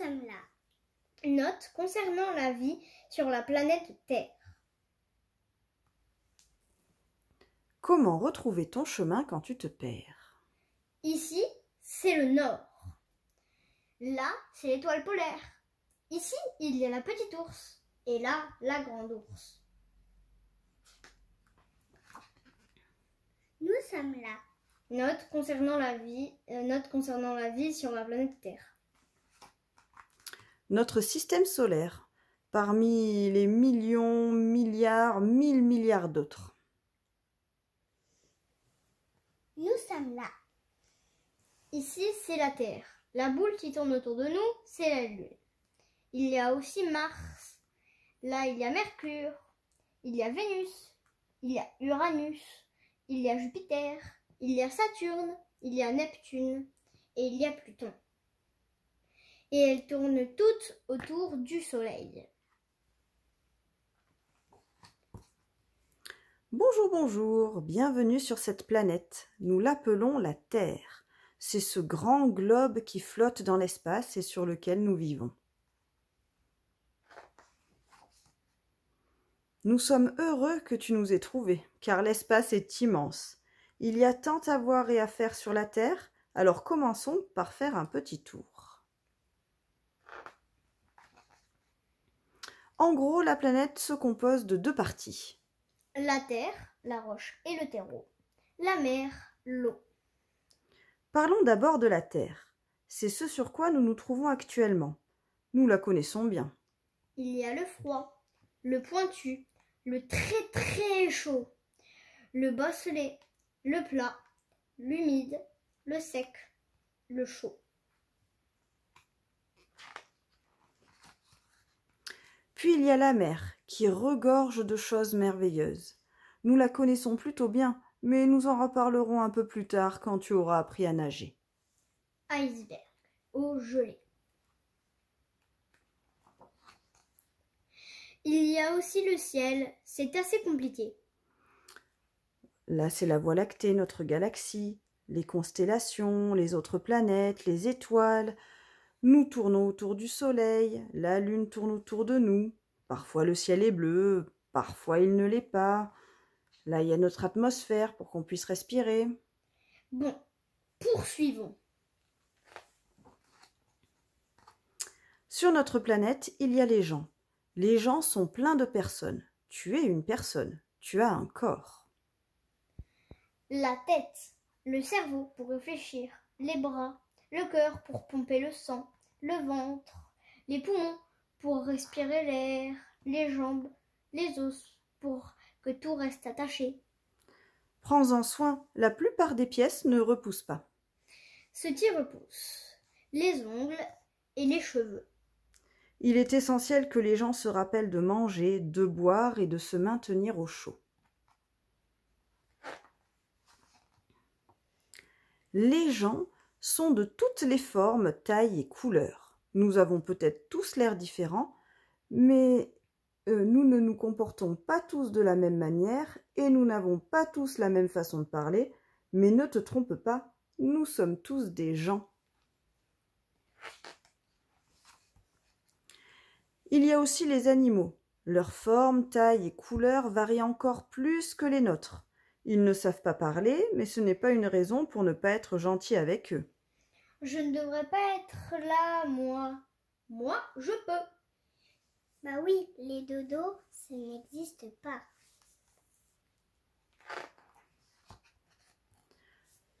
sommes là. Note concernant la vie sur la planète Terre. Comment retrouver ton chemin quand tu te perds Ici, c'est le nord. Là, c'est l'étoile polaire. Ici, il y a la petite ours. Et là, la grande ours. Nous sommes là. Note concernant la vie, euh, note concernant la vie sur la planète Terre notre système solaire parmi les millions, milliards, mille milliards d'autres. Nous sommes là. Ici, c'est la Terre. La boule qui tourne autour de nous, c'est la Lune. Il y a aussi Mars. Là, il y a Mercure. Il y a Vénus. Il y a Uranus. Il y a Jupiter. Il y a Saturne. Il y a Neptune. Et il y a Pluton et elles tournent toutes autour du Soleil. Bonjour, bonjour, bienvenue sur cette planète. Nous l'appelons la Terre. C'est ce grand globe qui flotte dans l'espace et sur lequel nous vivons. Nous sommes heureux que tu nous aies trouvés, car l'espace est immense. Il y a tant à voir et à faire sur la Terre, alors commençons par faire un petit tour. En gros, la planète se compose de deux parties. La terre, la roche et le terreau. La mer, l'eau. Parlons d'abord de la terre. C'est ce sur quoi nous nous trouvons actuellement. Nous la connaissons bien. Il y a le froid, le pointu, le très très chaud, le bosselé, le plat, l'humide, le sec, le chaud. Puis il y a la mer, qui regorge de choses merveilleuses. Nous la connaissons plutôt bien, mais nous en reparlerons un peu plus tard quand tu auras appris à nager. Iceberg, au oh, gelée. Il y a aussi le ciel, c'est assez compliqué. Là, c'est la Voie lactée, notre galaxie, les constellations, les autres planètes, les étoiles, nous tournons autour du soleil, la lune tourne autour de nous. Parfois le ciel est bleu, parfois il ne l'est pas. Là, il y a notre atmosphère pour qu'on puisse respirer. Bon, poursuivons. Sur notre planète, il y a les gens. Les gens sont pleins de personnes. Tu es une personne. Tu as un corps. La tête, le cerveau pour réfléchir, les bras, le cœur pour pomper le sang, le ventre, les poumons pour respirer l'air, les jambes, les os pour que tout reste attaché. Prends-en soin, la plupart des pièces ne repoussent pas. Ce qui repousse, les ongles et les cheveux. Il est essentiel que les gens se rappellent de manger, de boire et de se maintenir au chaud. Les gens sont de toutes les formes, tailles et couleurs. Nous avons peut-être tous l'air différent, mais euh, nous ne nous comportons pas tous de la même manière et nous n'avons pas tous la même façon de parler, mais ne te trompe pas, nous sommes tous des gens. Il y a aussi les animaux. Leur forme, taille et couleur varient encore plus que les nôtres. Ils ne savent pas parler, mais ce n'est pas une raison pour ne pas être gentil avec eux. Je ne devrais pas être là, moi. Moi, je peux. Bah oui, les dodos, ça n'existe pas.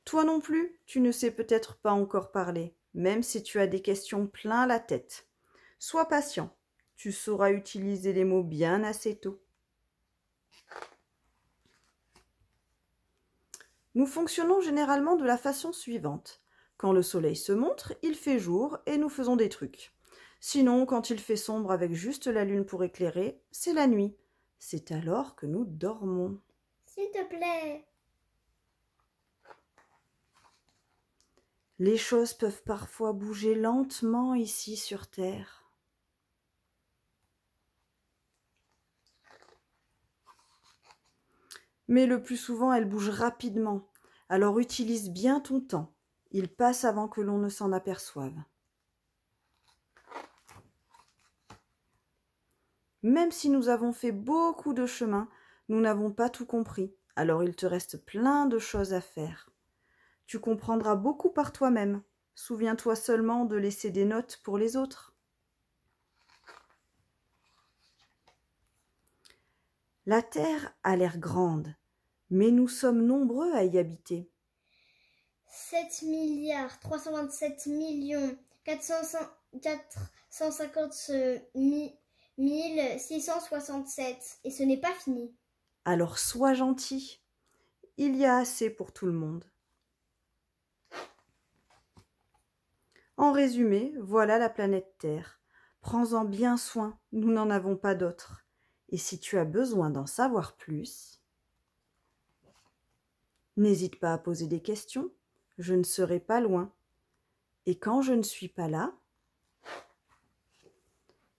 Toi non plus, tu ne sais peut-être pas encore parler, même si tu as des questions plein la tête. Sois patient, tu sauras utiliser les mots bien assez tôt. Nous fonctionnons généralement de la façon suivante. Quand le soleil se montre, il fait jour et nous faisons des trucs. Sinon, quand il fait sombre avec juste la lune pour éclairer, c'est la nuit. C'est alors que nous dormons. S'il te plaît. Les choses peuvent parfois bouger lentement ici sur Terre. mais le plus souvent elle bouge rapidement, alors utilise bien ton temps. Il passe avant que l'on ne s'en aperçoive. Même si nous avons fait beaucoup de chemin, nous n'avons pas tout compris, alors il te reste plein de choses à faire. Tu comprendras beaucoup par toi-même. Souviens-toi seulement de laisser des notes pour les autres. La terre a l'air grande, mais nous sommes nombreux à y habiter. 7 milliards 327 millions 450 667 et ce n'est pas fini. Alors sois gentil. Il y a assez pour tout le monde. En résumé, voilà la planète Terre. Prends-en bien soin, nous n'en avons pas d'autre. Et si tu as besoin d'en savoir plus, N'hésite pas à poser des questions, je ne serai pas loin. Et quand je ne suis pas là,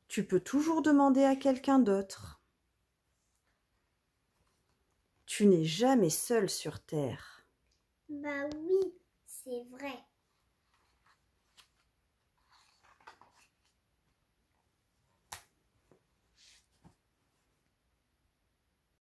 tu peux toujours demander à quelqu'un d'autre. Tu n'es jamais seul sur Terre. Bah oui, c'est vrai.